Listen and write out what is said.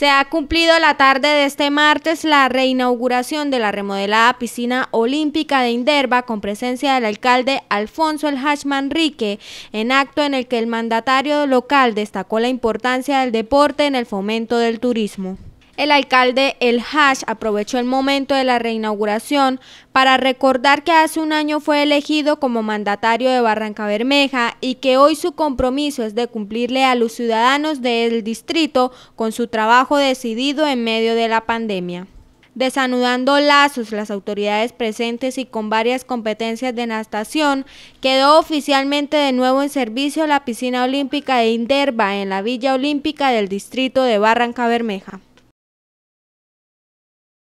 Se ha cumplido la tarde de este martes la reinauguración de la remodelada piscina olímpica de Inderva con presencia del alcalde Alfonso El Hashman Rique, en acto en el que el mandatario local destacó la importancia del deporte en el fomento del turismo. El alcalde El Hash aprovechó el momento de la reinauguración para recordar que hace un año fue elegido como mandatario de Barranca Bermeja y que hoy su compromiso es de cumplirle a los ciudadanos del distrito con su trabajo decidido en medio de la pandemia. Desanudando lazos, las autoridades presentes y con varias competencias de natación, quedó oficialmente de nuevo en servicio la piscina olímpica de Inderva en la Villa Olímpica del distrito de Barranca Bermeja.